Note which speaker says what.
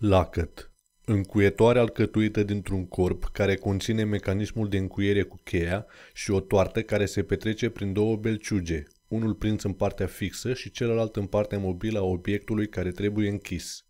Speaker 1: Lacăt. Încuietoare alcătuită dintr-un corp care conține mecanismul de încuiere cu cheia și o toartă care se petrece prin două belciuge, unul prins în partea fixă și celălalt în partea mobilă a obiectului care trebuie închis.